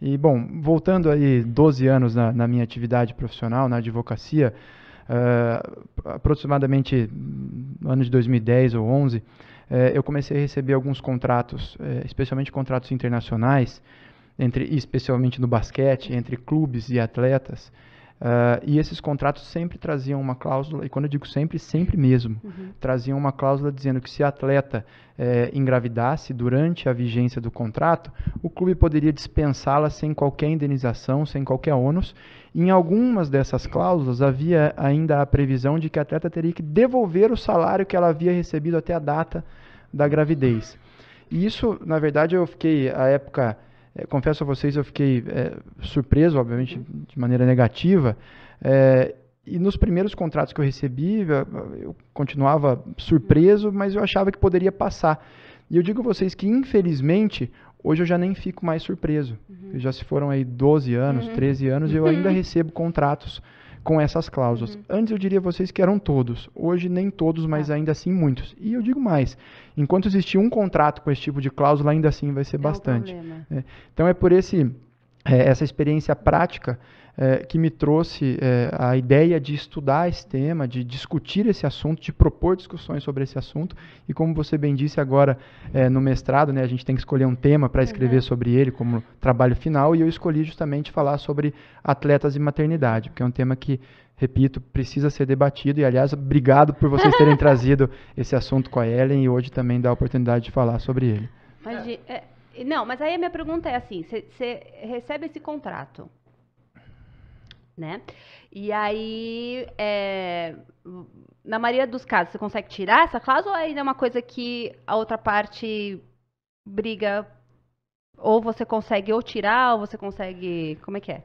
E, bom, voltando aí 12 anos na, na minha atividade profissional, na advocacia, uh, aproximadamente no hum, ano de 2010 ou 11, uh, eh, eu comecei a receber alguns contratos, uh, especialmente contratos internacionais, entre, especialmente no basquete, entre clubes e atletas, Uh, e esses contratos sempre traziam uma cláusula, e quando eu digo sempre, sempre mesmo, uhum. traziam uma cláusula dizendo que se a atleta eh, engravidasse durante a vigência do contrato, o clube poderia dispensá-la sem qualquer indenização, sem qualquer ônus. Em algumas dessas cláusulas havia ainda a previsão de que a atleta teria que devolver o salário que ela havia recebido até a data da gravidez. E isso, na verdade, eu fiquei, à época, é, confesso a vocês, eu fiquei é, surpreso, obviamente, de maneira negativa. É, e nos primeiros contratos que eu recebi, eu continuava surpreso, mas eu achava que poderia passar. E eu digo a vocês que, infelizmente, hoje eu já nem fico mais surpreso. Uhum. Já se foram aí 12 anos, uhum. 13 anos, e eu ainda uhum. recebo contratos com essas cláusulas. Uhum. Antes eu diria a vocês que eram todos, hoje nem todos, mas ah. ainda assim muitos. E eu digo mais, enquanto existir um contrato com esse tipo de cláusula, ainda assim vai ser é bastante. É. Então é por esse é, essa experiência prática é, que me trouxe é, a ideia de estudar esse tema, de discutir esse assunto, de propor discussões sobre esse assunto. E como você bem disse agora é, no mestrado, né, a gente tem que escolher um tema para escrever uhum. sobre ele como trabalho final. E eu escolhi justamente falar sobre atletas e maternidade, porque é um tema que repito, precisa ser debatido. E, aliás, obrigado por vocês terem trazido esse assunto com a Ellen e hoje também dar a oportunidade de falar sobre ele. Imagina, é. é, não, mas aí a minha pergunta é assim: você recebe esse contrato, né? E aí, é, na maioria dos casos, você consegue tirar essa cláusula ou ainda é uma coisa que a outra parte briga? Ou você consegue ou tirar, ou você consegue. Como é que é?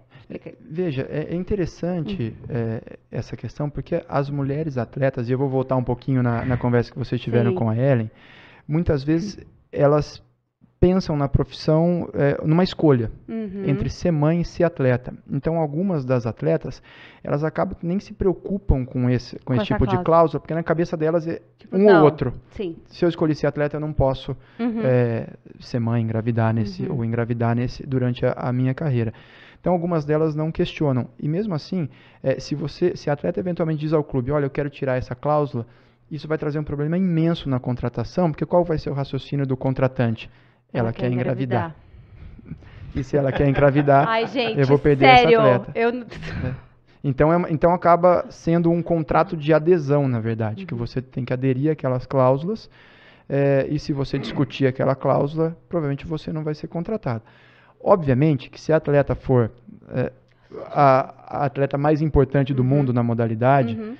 Veja, é, é interessante hum. é, essa questão, porque as mulheres atletas, e eu vou voltar um pouquinho na, na conversa que vocês tiveram Sim. com a Ellen, muitas vezes elas pensam na profissão é, numa escolha uhum. entre ser mãe e ser atleta. Então, algumas das atletas, elas acabam nem se preocupam com esse, com, com esse tipo cláusula. de cláusula, porque na cabeça delas é tipo, um não. ou outro. Sim. Se eu escolhi ser atleta, eu não posso uhum. é, ser mãe, engravidar nesse uhum. ou engravidar nesse durante a, a minha carreira. Então algumas delas não questionam. E mesmo assim, é, se você, se a atleta eventualmente diz ao clube, olha, eu quero tirar essa cláusula, isso vai trazer um problema imenso na contratação, porque qual vai ser o raciocínio do contratante? Ela, quer, quer engravidar. engravidar. E se ela quer engravidar, Ai, gente, eu vou perder sério? essa atleta. Eu... É. Então, é, então acaba sendo um contrato de adesão, na verdade, uhum. que você tem que aderir àquelas cláusulas. É, e se você discutir aquela cláusula, provavelmente você não vai ser contratado. Obviamente que se a atleta for é, a, a, atleta mais importante do uhum. mundo na modalidade, uhum.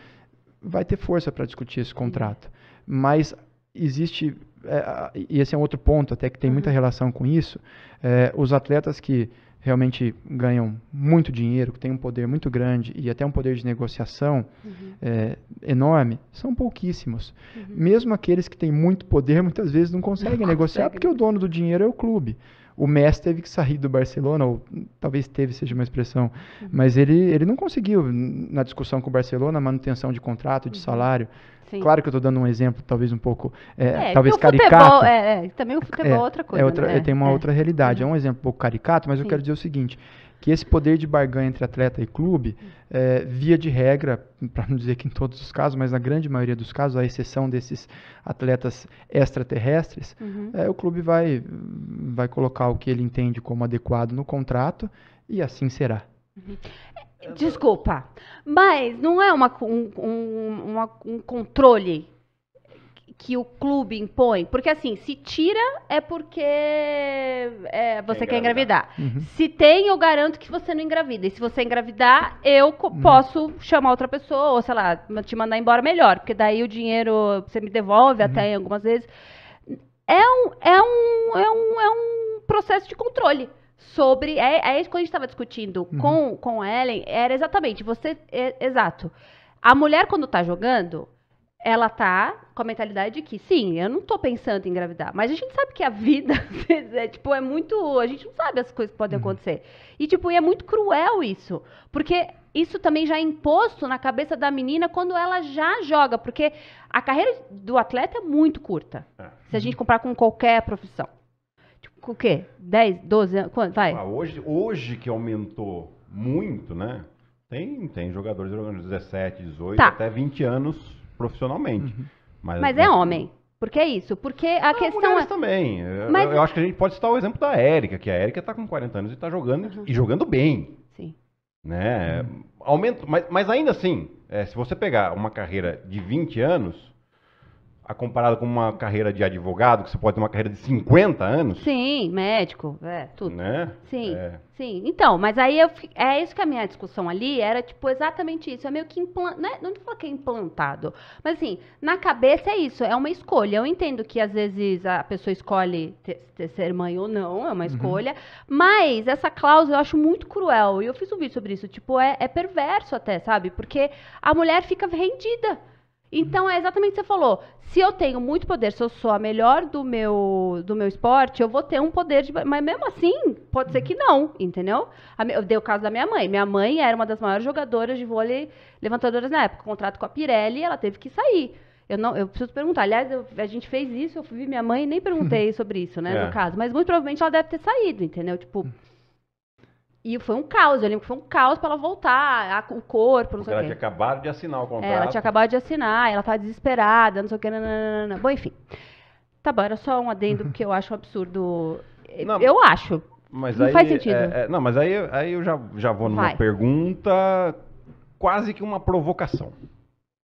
vai ter força para discutir esse contrato. Uhum. Mas existe é, e esse é um outro ponto até que tem muita uhum. relação com isso é, os atletas que realmente ganham muito dinheiro que têm um poder muito grande e até um poder de negociação uhum. é, enorme são pouquíssimos uhum. mesmo aqueles que têm muito poder muitas vezes não conseguem não negociar consegue. porque o dono do dinheiro é o clube o Messi teve que sair do Barcelona, ou talvez teve seja uma expressão, uhum. mas ele, ele não conseguiu, na discussão com o Barcelona, manutenção de contrato, de uhum. salário. Sim. Claro que eu estou dando um exemplo, talvez um pouco, é, é, talvez caricato. Futebol, é, é, também o futebol é, outra coisa. É outra, é né? tem uma é. outra realidade. Uhum. É um exemplo um pouco caricato, mas Sim. eu quero dizer o seguinte: que esse poder de barganha entre atleta e clube, é, via de regra, para não dizer que em todos os casos, mas na grande maioria dos casos, à exceção desses atletas extraterrestres, uhum. é, o clube vai, vai colocar o que ele entende como adequado no contrato e assim será. Desculpa, mas não é uma, um, um, uma, um controle que o clube impõe? Porque assim, se tira é porque é, você quer engravidar. Quer engravidar. Uhum. Se tem, eu garanto que você não engravida. E se você engravidar, eu uhum. posso chamar outra pessoa, ou sei lá, te mandar embora melhor, porque daí o dinheiro você me devolve uhum. até algumas vezes. É um, é, um, é, um, é um processo de controle sobre. É, é isso que a gente estava discutindo uhum. com, com Ellen, era exatamente, você. É, exato. A mulher, quando está jogando, ela tá com a mentalidade de que, sim, eu não tô pensando em engravidar. Mas a gente sabe que a vida, é, tipo, é muito. A gente não sabe as coisas que podem uhum. acontecer. E, tipo, e é muito cruel isso. Porque isso também já é imposto na cabeça da menina quando ela já joga. Porque a carreira do atleta é muito curta. É. Se a gente comparar com qualquer profissão. Tipo, o quê? 10, 12 anos? Vai. Ah, hoje, hoje que aumentou muito, né? Tem, tem jogadores jogando 17, 18, tá. até 20 anos profissionalmente. Uhum. Mas, Mas é homem. Porque é isso. Porque a não, questão é... também. Mas... Eu, eu, acho que a gente pode citar o exemplo da Érica, que a Érica está com 40 anos e está jogando uhum. e jogando bem. Sim. Né? Uhum. Aumento, mas, mas ainda assim, é, se você pegar uma carreira de 20 anos, a comparado com uma carreira de advogado, que você pode ter uma carreira de 50 anos. Sim, médico, é, tudo. Né? Sim, é. sim. Então, mas aí eu, é isso que a minha discussão ali era, tipo, exatamente isso. É meio que implantado, né? não vou que é implantado, mas assim, na cabeça é isso, é uma escolha. Eu entendo que às vezes a pessoa escolhe ter, ter ser mãe ou não, é uma uhum. escolha, uhum. mas essa cláusula eu acho muito cruel, e eu fiz um vídeo sobre isso, tipo, é, é perverso até, sabe? Porque a mulher fica rendida então é exatamente o que você falou. Se eu tenho muito poder, se eu sou a melhor do meu, do meu esporte, eu vou ter um poder de. Mas mesmo assim, pode ser que não, entendeu? eu dei o caso da minha mãe. Minha mãe era uma das maiores jogadoras de vôlei levantadoras na época. Contrato com a Pirelli, ela teve que sair. Eu, não, eu preciso perguntar. Aliás, eu, a gente fez isso, eu vi minha mãe e nem perguntei sobre isso, né? É. No caso. Mas muito provavelmente ela deve ter saído, entendeu? Tipo. E foi um caos, eu lembro que foi um caos para ela voltar, a, o corpo, não Porque sei o quê. Ela tinha acabado de assinar o contrato. É, ela tinha acabado de assinar, ela estava desesperada, não sei o quê. Nananana. Bom, enfim. Tá bom, era só um adendo que eu acho um absurdo. Não, eu acho. Mas não aí, faz sentido. É, é, não, mas aí, aí eu já, já vou numa Vai. pergunta, quase que uma provocação.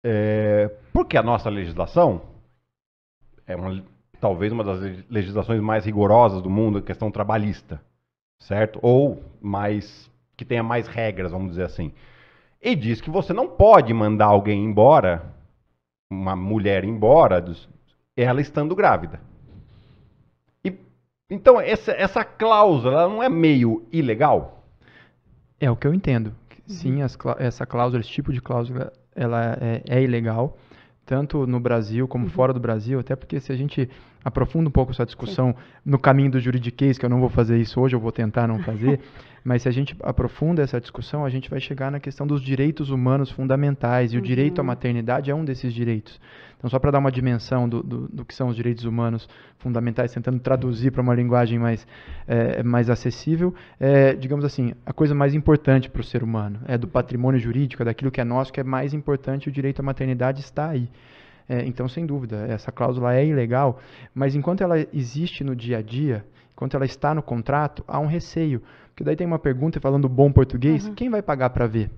É, porque a nossa legislação é uma, talvez uma das legislações mais rigorosas do mundo, questão trabalhista certo? Ou mais que tenha mais regras, vamos dizer assim. E diz que você não pode mandar alguém embora, uma mulher embora, ela estando grávida. E, então, essa, essa cláusula não é meio ilegal? É o que eu entendo. Uhum. Sim, as, essa cláusula, esse tipo de cláusula, ela é, é ilegal, tanto no Brasil como uhum. fora do Brasil, até porque se a gente aprofunda um pouco essa discussão Sim. no caminho do juridiquês, que eu não vou fazer isso hoje, eu vou tentar não fazer, mas se a gente aprofunda essa discussão, a gente vai chegar na questão dos direitos humanos fundamentais, e uhum. o direito à uhum. maternidade é um desses direitos. Então, só para dar uma dimensão do, do, do, que são os direitos humanos fundamentais, tentando traduzir para uma linguagem mais, é, mais acessível, é, digamos assim, a coisa mais importante para o ser humano é do patrimônio jurídico, é daquilo que é nosso, que é mais importante, o direito à maternidade está aí. É, então, sem dúvida, essa cláusula é ilegal, mas enquanto ela existe no dia a dia, enquanto ela está no contrato, há um receio. Porque daí tem uma pergunta falando bom português, uhum. quem vai pagar para ver?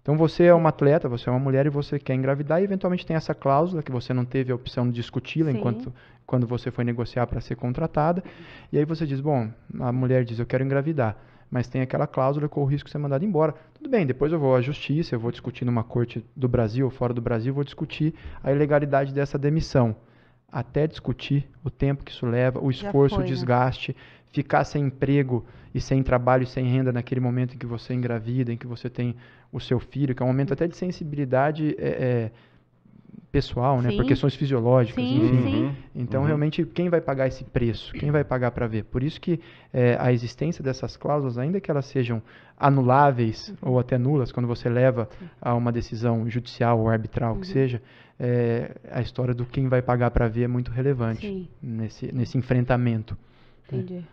Então você é uma atleta, você é uma mulher e você quer engravidar e eventualmente tem essa cláusula que você não teve a opção de discuti-la enquanto quando você foi negociar para ser contratada. E aí você diz, bom, a mulher diz, eu quero engravidar mas tem aquela cláusula com o risco de ser mandado embora. Tudo bem, depois eu vou à justiça, eu vou discutir numa corte do Brasil ou fora do Brasil, vou discutir a ilegalidade dessa demissão. Até discutir o tempo que isso leva, o esforço, foi, o né? desgaste, né? ficar sem emprego e sem trabalho e sem renda naquele momento em que você engravida, em que você tem o seu filho, que é um momento até de sensibilidade é, é, pessoal, né? Por questões fisiológicas, sim, enfim. Sim. Então, uhum. realmente, quem vai pagar esse preço? Quem vai pagar para ver? Por isso que é, a existência dessas cláusulas, ainda que elas sejam anuláveis uhum. ou até nulas, quando você leva a uma decisão judicial ou arbitral, uhum. que seja, é, a história do quem vai pagar para ver é muito relevante nesse, nesse enfrentamento. Entendi.